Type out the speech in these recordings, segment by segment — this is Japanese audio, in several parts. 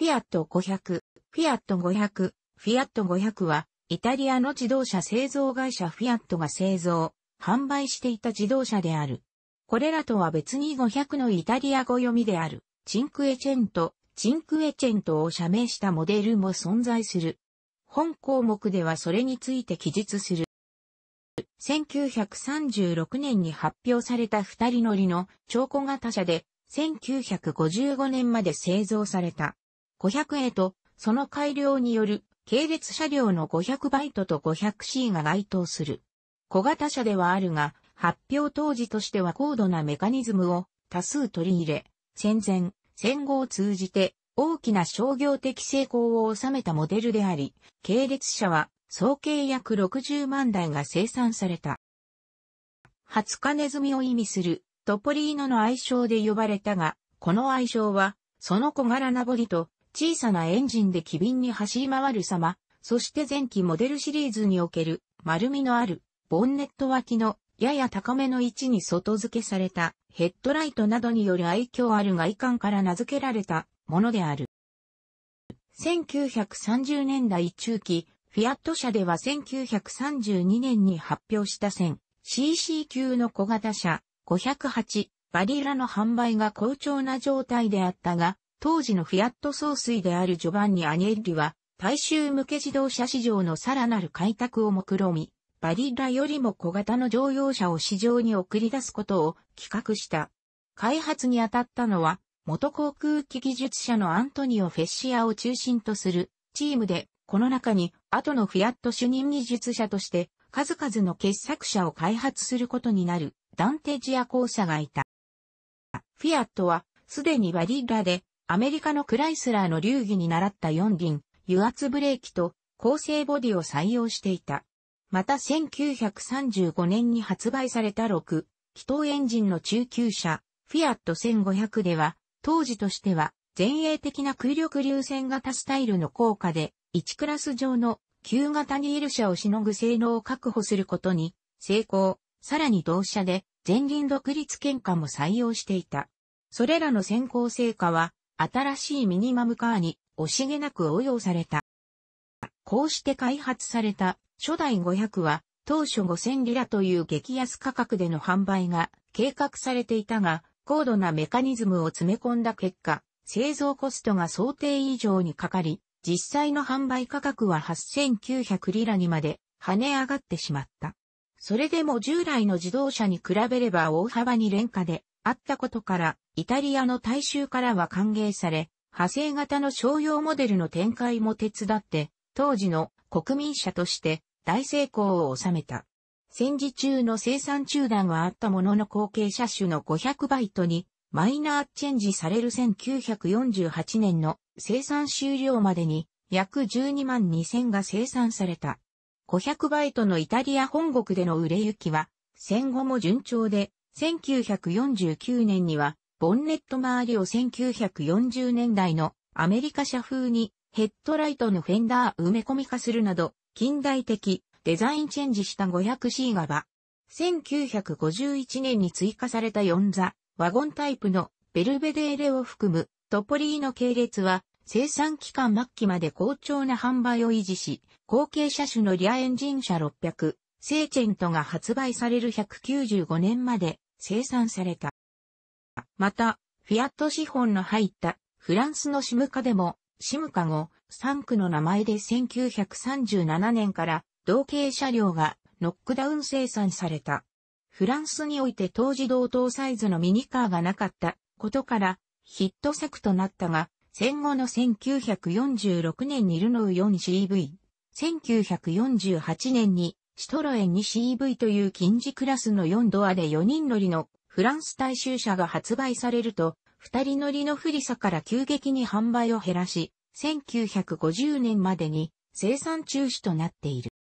フィアット500、フィアット500、フィアット500は、イタリアの自動車製造会社フィアットが製造、販売していた自動車である。これらとは別に500のイタリア語読みである、チンクエチェント、チンクエチェントを社名したモデルも存在する。本項目ではそれについて記述する。1936年に発表された二人乗りの超小型車で、1955年まで製造された。500A と、その改良による、系列車両の5 0 0トと 500C が該当する。小型車ではあるが、発表当時としては高度なメカニズムを多数取り入れ、戦前、戦後を通じて大きな商業的成功を収めたモデルであり、系列車は総計約60万台が生産された。20カネズミを意味するトポリーノの愛称で呼ばれたが、この愛称は、その小柄なボディと小さなエンジンで機敏に走り回る様、そして前期モデルシリーズにおける丸みのあるボンネット脇のやや高めの位置に外付けされたヘッドライトなどによる愛嬌ある外観から名付けられたものである。1930年代中期、フィアット社では1932年に発表した1000 cc 級の小型車508バリラの販売が好調な状態であったが、当時のフィアット総帥であるジョバンニ・アニエッリは、大衆向け自動車市場のさらなる開拓を目論み、バリッラよりも小型の乗用車を市場に送り出すことを企画した。開発に当たったのは、元航空機技術者のアントニオ・フェッシアを中心とするチームで、この中に後のフィアット主任技術者として数々の傑作車を開発することになるダンテジア公社がいた。フィアットはすでにバリッラでアメリカのクライスラーの流儀に習った4輪、油圧ブレーキと構成ボディを採用していた。また1935年に発売された6、気筒エンジンの中級車、フィアット1500では、当時としては前衛的な空力流線型スタイルの効果で、1クラス上の旧型ニール車をしのぐ性能を確保することに成功、さらに同社で前輪独立喧嘩も採用していた。それらの先行成果は新しいミニマムカーに惜しげなく応用された。こうして開発された初代500は当初5000リラという激安価格での販売が計画されていたが、高度なメカニズムを詰め込んだ結果、製造コストが想定以上にかかり、実際の販売価格は8900リラにまで跳ね上がってしまった。それでも従来の自動車に比べれば大幅に廉価で、あったことから、イタリアの大衆からは歓迎され、派生型の商用モデルの展開も手伝って、当時の国民車として大成功を収めた。戦時中の生産中断はあったものの後継車種の500バイトにマイナーチェンジされる1948年の生産終了までに約12万2000が生産された。500バイトのイタリア本国での売れ行きは戦後も順調で1949年には、ボンネット周りを1940年代のアメリカ車風にヘッドライトのフェンダー埋め込み化するなど、近代的デザインチェンジした 500C 側。1951年に追加された4座、ワゴンタイプのベルベデーレを含むトポリーの系列は生産期間末期まで好調な販売を維持し、後継車種のリアエンジン車600、セーチェントが発売される195年まで生産された。また、フィアット資本の入ったフランスのシムカでも、シムカ後、3区の名前で1937年から同型車両がノックダウン生産された。フランスにおいて当時同等サイズのミニカーがなかったことからヒット作となったが、戦後の1946年にルノー 4CV、1948年にシトロエン 2CV という近似クラスの4ドアで4人乗りのフランス大衆車が発売されると、2人乗りのフリサから急激に販売を減らし、1950年までに生産中止となっている。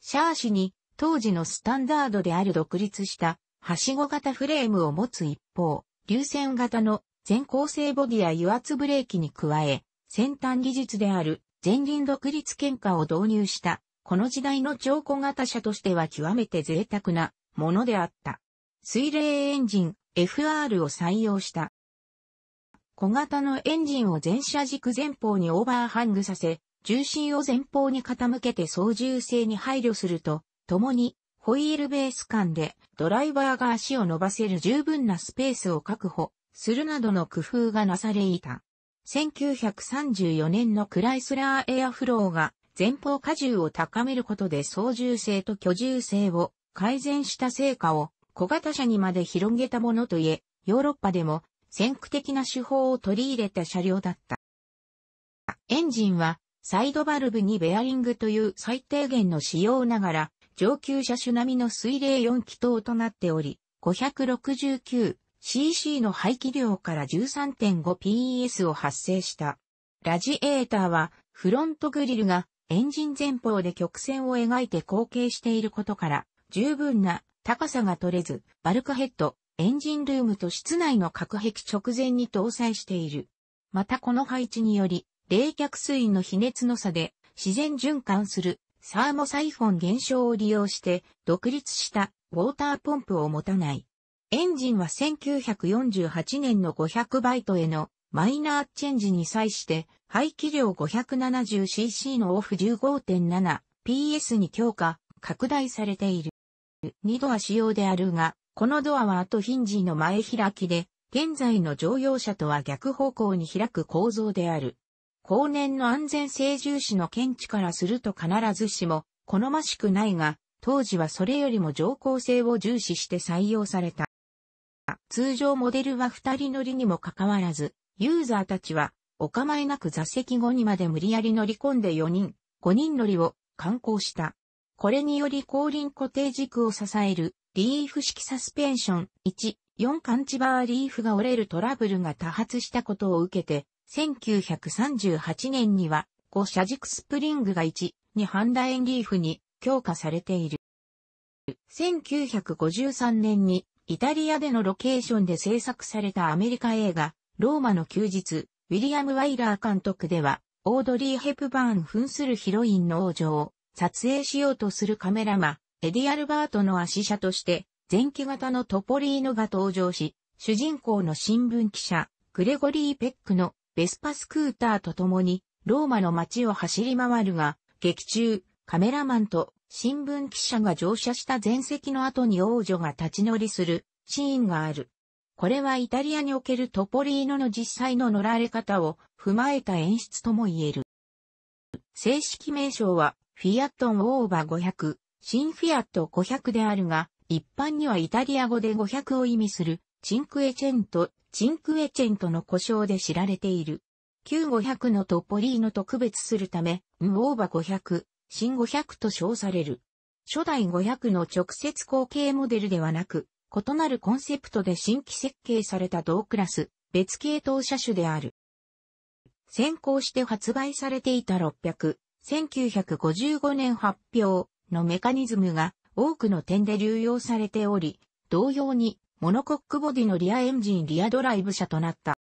シャーシに当時のスタンダードである独立したはしご型フレームを持つ一方、流線型の全構成ボディや油圧ブレーキに加え、先端技術である前輪独立喧嘩を導入したこの時代の超小型車としては極めて贅沢なものであった。水冷エンジン FR を採用した。小型のエンジンを前車軸前方にオーバーハングさせ、重心を前方に傾けて操縦性に配慮すると、共にホイールベース間でドライバーが足を伸ばせる十分なスペースを確保するなどの工夫がなされていた。1934年のクライスラーエアフローが前方荷重を高めることで操縦性と居住性を改善した成果を小型車にまで広げたものといえ、ヨーロッパでも先駆的な手法を取り入れた車両だった。エンジンはサイドバルブにベアリングという最低限の仕様ながら、上級車種並みの水冷4気筒となっており、569cc の排気量から 13.5PS を発生した。ラジエーターはフロントグリルがエンジン前方で曲線を描いて後傾していることから、十分な高さが取れず、バルクヘッド、エンジンルームと室内の隔壁直前に搭載している。またこの配置により、冷却水の比熱の差で自然循環するサーモサイフォン現象を利用して独立したウォーターポンプを持たない。エンジンは1948年の500バイトへのマイナーチェンジに際して、排気量 570cc のオフ 15.7PS に強化、拡大されている。2ドア仕様であるが、このドアは後ヒンジの前開きで、現在の乗用車とは逆方向に開く構造である。後年の安全性重視の検知からすると必ずしも好ましくないが、当時はそれよりも乗降性を重視して採用された。通常モデルは二人乗りにもかかわらず、ユーザーたちは、お構いなく座席後にまで無理やり乗り込んで4人、5人乗りを観光した。これにより後輪固定軸を支えるリーフ式サスペンション1、4カンチバーリーフが折れるトラブルが多発したことを受けて、1938年には5車軸スプリングが1、2ハンダエンリーフに強化されている。1953年にイタリアでのロケーションで制作されたアメリカ映画ローマの休日、ウィリアム・ワイラー監督では、オードリー・ヘプバーン扮するヒロインの王女を撮影しようとするカメラマン、エディ・アルバートの足者として、前期型のトポリーノが登場し、主人公の新聞記者、グレゴリー・ペックのベスパスクーターと共に、ローマの街を走り回るが、劇中、カメラマンと新聞記者が乗車した前席の後に王女が立ち乗りするシーンがある。これはイタリアにおけるトポリーノの実際の乗られ方を踏まえた演出とも言える。正式名称は、フィアットンオーバー500、新フィアット500であるが、一般にはイタリア語で500を意味する、チンクエチェント、チンクエチェントの故障で知られている。旧500のトポリーノと区別するため、ンオーバー500、新500と称される。初代500の直接後継モデルではなく、異なるコンセプトで新規設計された同クラス、別系統車種である。先行して発売されていた600、1955年発表のメカニズムが多くの点で流用されており、同様にモノコックボディのリアエンジンリアドライブ車となった。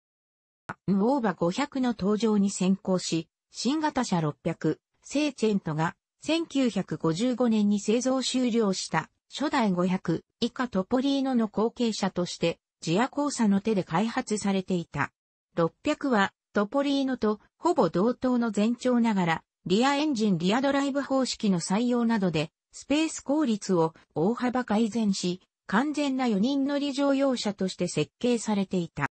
ムオーバ500の登場に先行し、新型車600、セーチェントが1955年に製造終了した初代500以下トポリーノの後継者として、ジア交差の手で開発されていた。600は、トポリーノとほぼ同等の全長ながら、リアエンジンリアドライブ方式の採用などで、スペース効率を大幅改善し、完全な4人乗り乗用車として設計されていた。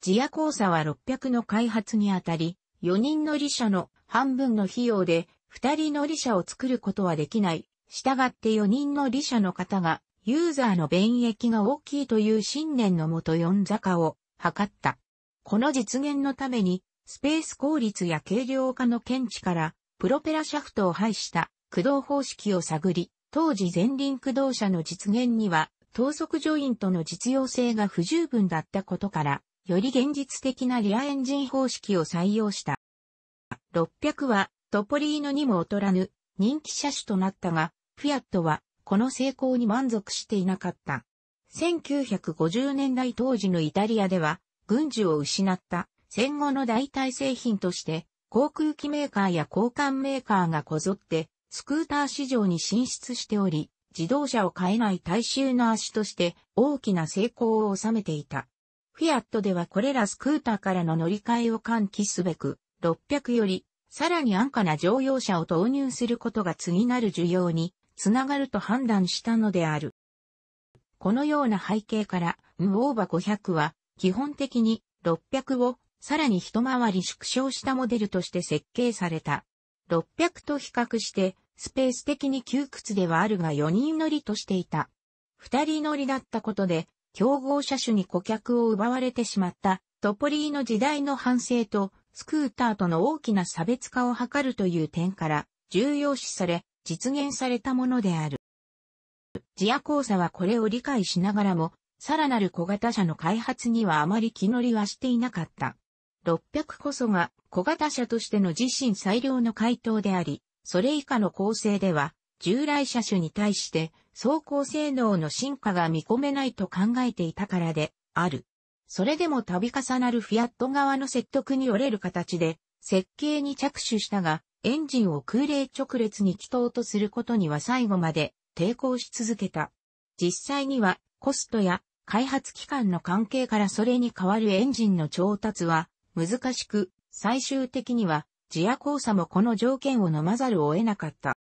ジア交差は600の開発にあたり、4人乗り車の半分の費用で2人乗り車を作ることはできない従って4人の利者の方が、ユーザーの便益が大きいという信念のもと4座化を図った。この実現のために、スペース効率や軽量化の検知から、プロペラシャフトを排した駆動方式を探り、当時前輪駆動車の実現には、等速ジョイントの実用性が不十分だったことから、より現実的なリアエンジン方式を採用した。600は、トポリーノにも劣らぬ人気車種となったが、フィアットは、この成功に満足していなかった。1950年代当時のイタリアでは、軍需を失った戦後の代替製品として、航空機メーカーや交換メーカーがこぞって、スクーター市場に進出しており、自動車を買えない大衆の足として大きな成功を収めていた。フィアットではこれらスクーターからの乗り換えを喚起すべく、600より、さらに安価な乗用車を投入することが次なる需要につながると判断したのである。このような背景から、ムオーバ500は、基本的に600をさらに一回り縮小したモデルとして設計された。600と比較して、スペース的に窮屈ではあるが4人乗りとしていた。2人乗りだったことで、競合車種に顧客を奪われてしまった、トポリーの時代の反省と、スクーターとの大きな差別化を図るという点から、重要視され、実現されたものである。ジア交差はこれを理解しながらも、さらなる小型車の開発にはあまり気乗りはしていなかった。600こそが小型車としての自身最良の回答であり、それ以下の構成では、従来車種に対して走行性能の進化が見込めないと考えていたからである。それでも度重なるフィアット側の説得に折れる形で設計に着手したが、エンジンを空冷直列に起動とすることには最後まで抵抗し続けた。実際にはコストや開発期間の関係からそれに代わるエンジンの調達は難しく、最終的にはジア交差もこの条件を飲まざるを得なかった。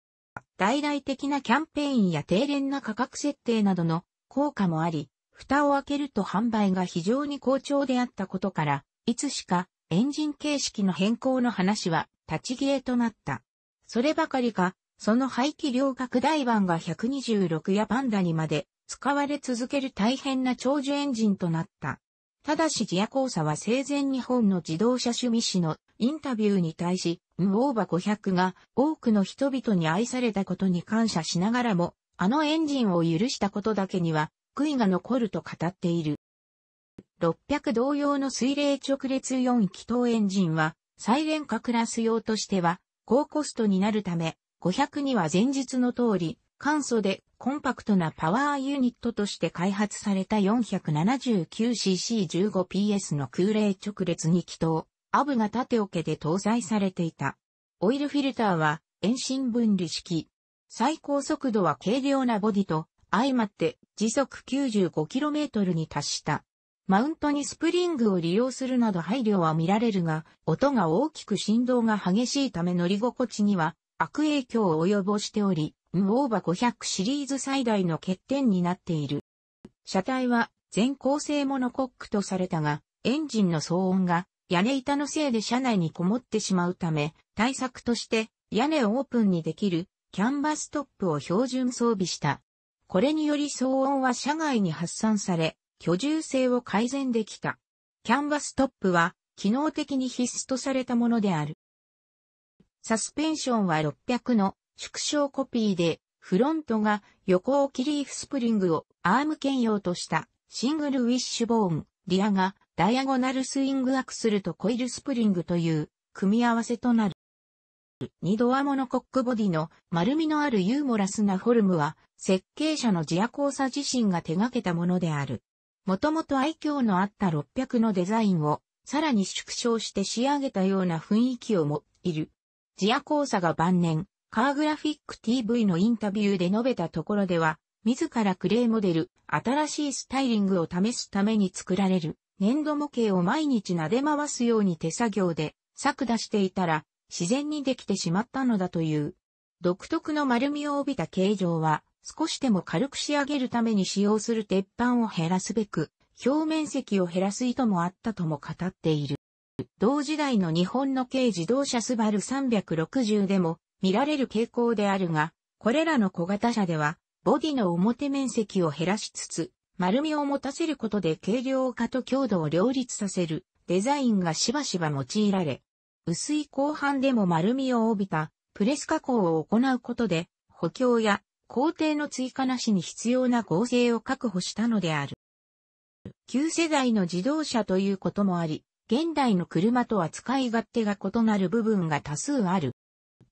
大々的なキャンペーンや低廉な価格設定などの効果もあり、蓋を開けると販売が非常に好調であったことから、いつしかエンジン形式の変更の話は立ち消えとなった。そればかりか、その排気量拡大版が126やパンダにまで使われ続ける大変な長寿エンジンとなった。ただしギア交差は生前日本の自動車趣味誌のインタビューに対し、ムオーバ500が多くの人々に愛されたことに感謝しながらも、あのエンジンを許したことだけには悔いが残ると語っている。600同様の水冷直列4気筒エンジンは再ン化クラス用としては、高コストになるため、500には前述の通り、簡素でコンパクトなパワーユニットとして開発された 479cc15PS の空冷直列2気筒、アブが縦置けで搭載されていた。オイルフィルターは遠心分離式。最高速度は軽量なボディと相まって時速 95km に達した。マウントにスプリングを利用するなど配慮は見られるが、音が大きく振動が激しいため乗り心地には悪影響を及ぼしており、ムオーバ500シリーズ最大の欠点になっている。車体は全構成モノコックとされたが、エンジンの騒音が屋根板のせいで車内にこもってしまうため、対策として屋根をオープンにできるキャンバストップを標準装備した。これにより騒音は車外に発散され、居住性を改善できた。キャンバストップは機能的に必須とされたものである。サスペンションは600の縮小コピーで、フロントが横置きリーフスプリングをアーム兼用としたシングルウィッシュボーン、リアがダイアゴナルスイングアクスルとコイルスプリングという組み合わせとなる。二ドアモノコックボディの丸みのあるユーモラスなフォルムは設計者のジアコーサ自身が手掛けたものである。もともと愛嬌のあった600のデザインをさらに縮小して仕上げたような雰囲気を持っている。ジア交差が晩年、カーグラフィック TV のインタビューで述べたところでは、自らクレーモデル、新しいスタイリングを試すために作られる粘土模型を毎日撫で回すように手作業で削打していたら自然にできてしまったのだという。独特の丸みを帯びた形状は少しでも軽く仕上げるために使用する鉄板を減らすべく、表面積を減らす意図もあったとも語っている。同時代の日本の軽自動車スバル360でも見られる傾向であるが、これらの小型車では、ボディの表面積を減らしつつ、丸みを持たせることで軽量化と強度を両立させるデザインがしばしば用いられ、薄い後半でも丸みを帯びたプレス加工を行うことで、補強や皇帝の追加なしに必要な合成を確保したのである。旧世代の自動車ということもあり、現代の車とは使い勝手が異なる部分が多数ある。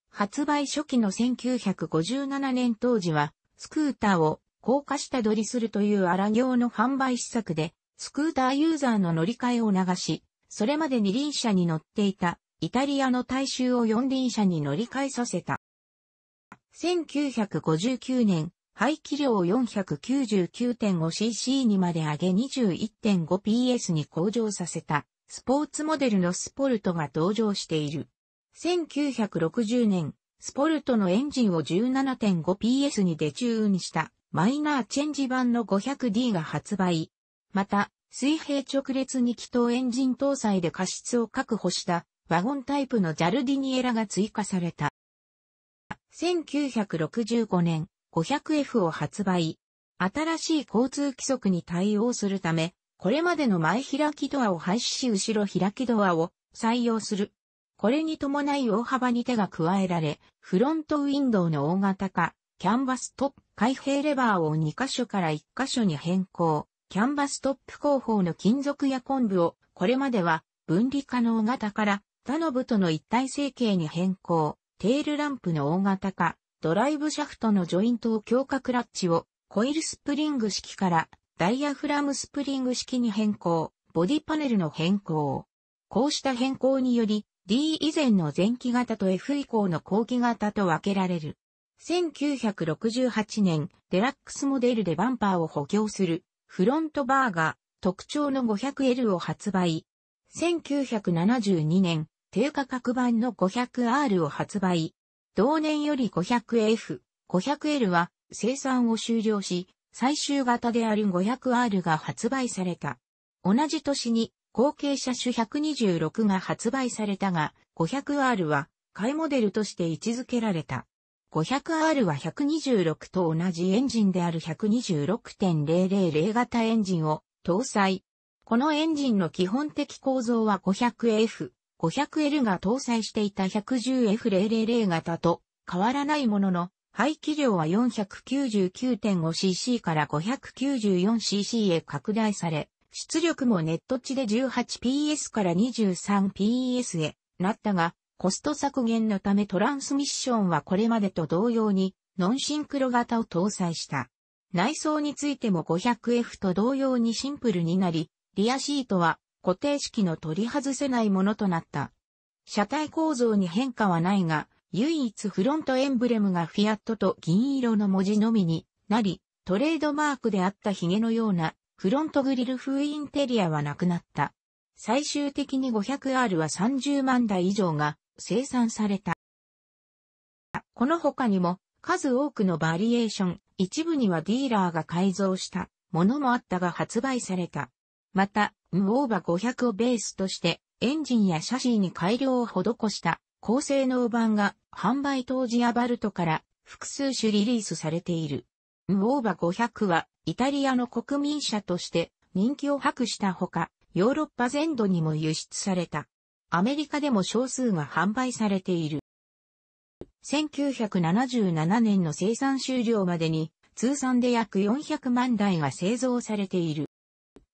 発売初期の1957年当時は、スクーターを高架下取りするという荒行の販売施策で、スクーターユーザーの乗り換えを流し、それまで二輪車に乗っていたイタリアの大衆を四輪車に乗り換えさせた。1959年、排気量を 499.5cc にまで上げ 21.5PS に向上させた、スポーツモデルのスポルトが登場している。1960年、スポルトのエンジンを 17.5PS にデチューンしたマイナーチェンジ版の 500D が発売。また、水平直列に気筒エンジン搭載で過失を確保したワゴンタイプのジャルディニエラが追加された。1965年 500F を発売。新しい交通規則に対応するため、これまでの前開きドアを廃止し後ろ開きドアを採用する。これに伴い大幅に手が加えられ、フロントウィンドウの大型化、キャンバストップ開閉レバーを2箇所から1箇所に変更、キャンバストップ後方の金属や昆布を、これまでは分離可能型から他の部との一体成形に変更、テールランプの大型化、ドライブシャフトのジョイントを強化クラッチをコイルスプリング式からダイヤフラムスプリング式に変更、ボディパネルの変更。こうした変更により D 以前の前期型と F 以降の後期型と分けられる。1968年、デラックスモデルでバンパーを補強するフロントバーが特徴の 500L を発売。1972年、低価格版の 500R を発売。同年より 500F、500L は生産を終了し、最終型である 500R が発売された。同じ年に後継車種126が発売されたが、500R は買いモデルとして位置づけられた。500R は126と同じエンジンである126.000型エンジンを搭載。このエンジンの基本的構造は 500F、500L が搭載していた 110F000 型と変わらないものの、排気量は 499.5cc から 594cc へ拡大され、出力もネット値で 18PS から 23PS へなったが、コスト削減のためトランスミッションはこれまでと同様にノンシンクロ型を搭載した。内装についても 500F と同様にシンプルになり、リアシートは固定式の取り外せないものとなった。車体構造に変化はないが、唯一フロントエンブレムがフィアットと銀色の文字のみになり、トレードマークであったヒゲのようなフロントグリル風インテリアはなくなった。最終的に 500R は30万台以上が生産された。この他にも数多くのバリエーション、一部にはディーラーが改造したものもあったが発売された。また、ムオーバ500をベースとして、エンジンやシャシーに改良を施した高性能版が販売当時アバルトから複数種リリースされている。ムオーバ500はイタリアの国民車として人気を博したほか、ヨーロッパ全土にも輸出された。アメリカでも少数が販売されている。1977年の生産終了までに通算で約400万台が製造されている。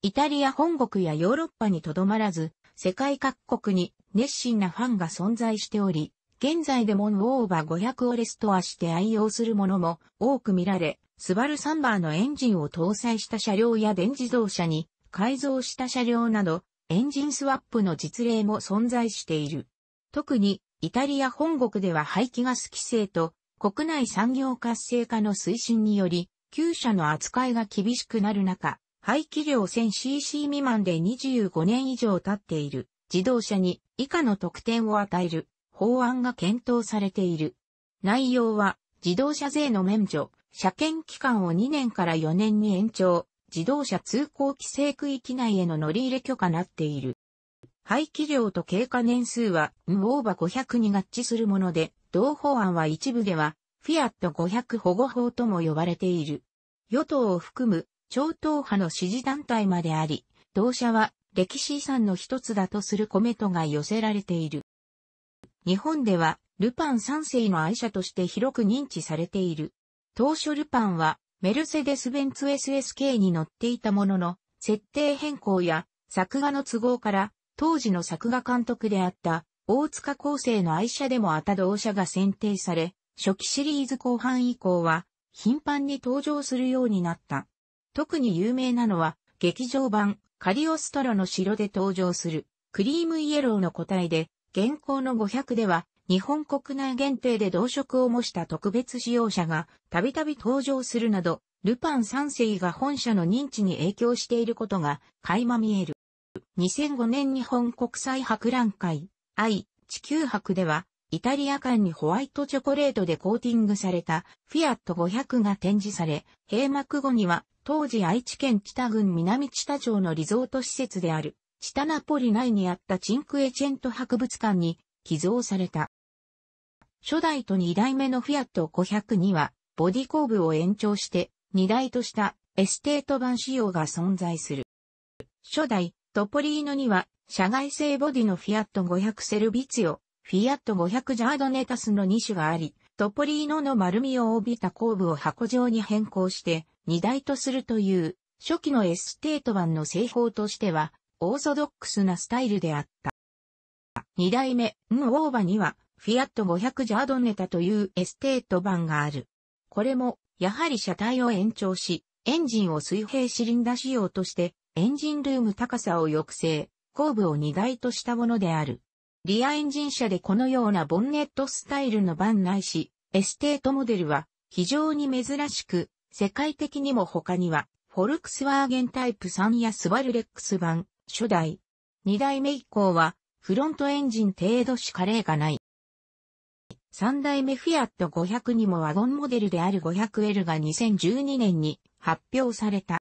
イタリア本国やヨーロッパにとどまらず、世界各国に熱心なファンが存在しており、現在でもォーバー500をレストアして愛用するものも多く見られ、スバルサンバーのエンジンを搭載した車両や電自動車に改造した車両など、エンジンスワップの実例も存在している。特に、イタリア本国では排気ガス規制と国内産業活性化の推進により、旧車の扱いが厳しくなる中、排気量 1000cc 未満で25年以上経っている自動車に以下の特典を与える法案が検討されている。内容は自動車税の免除、車検期間を2年から4年に延長、自動車通行規制区域内への乗り入れ許可なっている。排気量と経過年数は、ンオーバ500に合致するもので、同法案は一部では、フィアット500保護法とも呼ばれている。与党を含む超党派の支持団体まであり、同社は歴史遺産の一つだとするコメントが寄せられている。日本では、ルパン三世の愛車として広く認知されている。当初ルパンは、メルセデス・ベンツ SSK に乗っていたものの、設定変更や作画の都合から、当時の作画監督であった大塚厚生の愛車でもあた同社が選定され、初期シリーズ後半以降は頻繁に登場するようになった。特に有名なのは、劇場版、カリオストロの城で登場する、クリームイエローの個体で、現行の500では、日本国内限定で同色を模した特別使用者が、たびたび登場するなど、ルパン三世が本社の認知に影響していることが、垣間見える。2005年日本国際博覧会、愛、地球博では、イタリア館にホワイトチョコレートでコーティングされたフィアット500が展示され、閉幕後には当時愛知県北郡南知多町のリゾート施設である、知多ナポリ内にあったチンクエチェント博物館に寄贈された。初代と二代目のフィアット500には、ボディ後部を延長して二代としたエステート版仕様が存在する。初代、トポリーノには、社外製ボディのフィアット500セルビツヨ、フィアット500ジャードネタスの2種があり、トポリーノの丸みを帯びた後部を箱状に変更して、荷台とするという、初期のエステート版の製法としては、オーソドックスなスタイルであった。2代目、ンオーバには、フィアット500ジャードネタというエステート版がある。これも、やはり車体を延長し、エンジンを水平シリンダ仕様として、エンジンルーム高さを抑制、後部を荷台としたものである。リアエンジン車でこのようなボンネットスタイルの版ないし、エステートモデルは非常に珍しく、世界的にも他には、フォルクスワーゲンタイプ3やスバルレックス版、初代。2代目以降は、フロントエンジン程度しか例がない。3代目フィアット500にもワゴンモデルである 500L が2012年に発表された。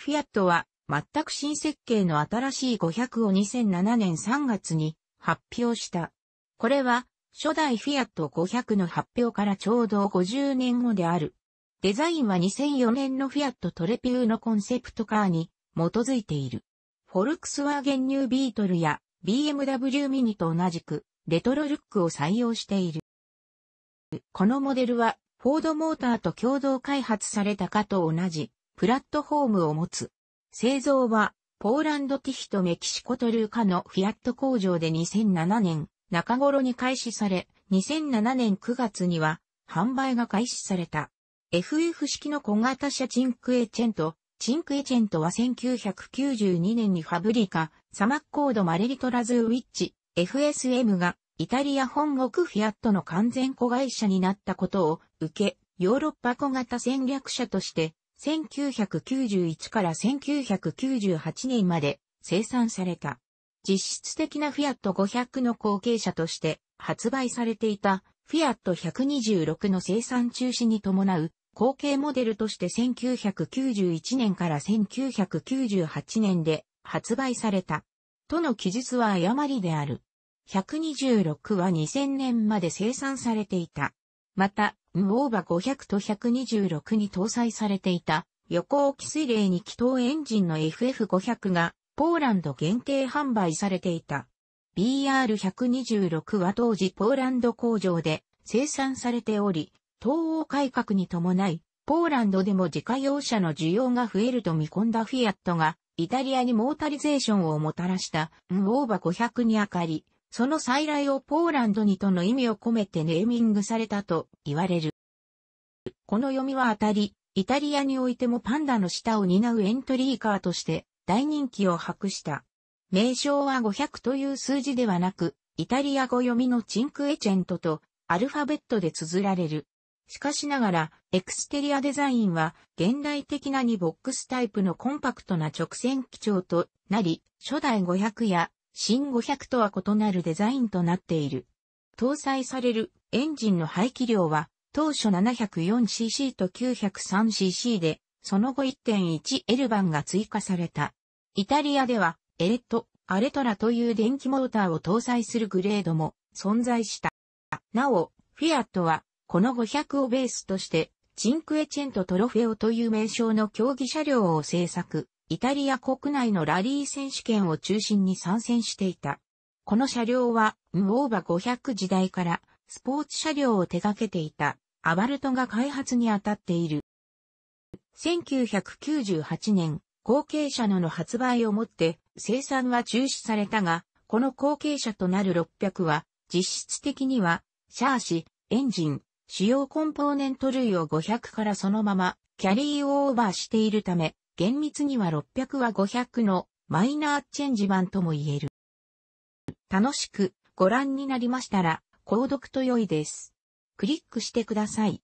フィアットは全く新設計の新しい500を2007年3月に発表した。これは初代フィアット500の発表からちょうど50年後である。デザインは2004年のフィアットトレピューのコンセプトカーに基づいている。フォルクスワーゲンニュービートルや BMW ミニと同じくレトロルックを採用している。このモデルはフォードモーターと共同開発されたかと同じプラットフォームを持つ。製造はポーランドティヒとメキシコトルーカのフィアット工場で2007年中頃に開始され、2007年9月には販売が開始された。FF 式の小型車チンクエチェント、チンクエチェントは1992年にファブリカ、サマッコードマレリトラズウィッチ、FSM がイタリア本国フィアットの完全子会社になったことを受け、ヨーロッパ小型戦略車として、1991から1998年まで生産された。実質的なフィアット500の後継者として発売されていたフィアット126の生産中止に伴う後継モデルとして1991年から1998年で発売された。との記述は誤りである。126は2000年まで生産されていた。また、ムオーバ500と126に搭載されていた横置き水冷に気筒エンジンの FF500 がポーランド限定販売されていた。BR126 は当時ポーランド工場で生産されており、東欧改革に伴い、ポーランドでも自家用車の需要が増えると見込んだフィアットが、イタリアにモータリゼーションをもたらした、ンオーバ500にあかり、その再来をポーランドにとの意味を込めてネーミングされたと言われる。この読みは当たり、イタリアにおいてもパンダの舌を担うエントリーカーとして大人気を博した。名称は500という数字ではなく、イタリア語読みのチンクエチェントとアルファベットで綴られる。しかしながら、エクステリアデザインは、現代的な2ボックスタイプのコンパクトな直線基調となり、初代500や新500とは異なるデザインとなっている。搭載されるエンジンの排気量は、当初 704cc と 903cc で、その後 1.1L 版が追加された。イタリアでは、エレット、アレトラという電気モーターを搭載するグレードも存在した。なお、フィアットはこの500をベースとして、チンクエチェントトロフェオという名称の競技車両を製作、イタリア国内のラリー選手権を中心に参戦していた。この車両は、ムオーバ500時代から、スポーツ車両を手掛けていた、アバルトが開発に当たっている。1998年、後継者のの発売をもって、生産は中止されたが、この後継者となる600は、実質的には、シャーシ、エンジン、主要コンポーネント類を500からそのままキャリーオーバーしているため、厳密には600は500のマイナーチェンジ版とも言える。楽しくご覧になりましたら、購読と良いです。クリックしてください。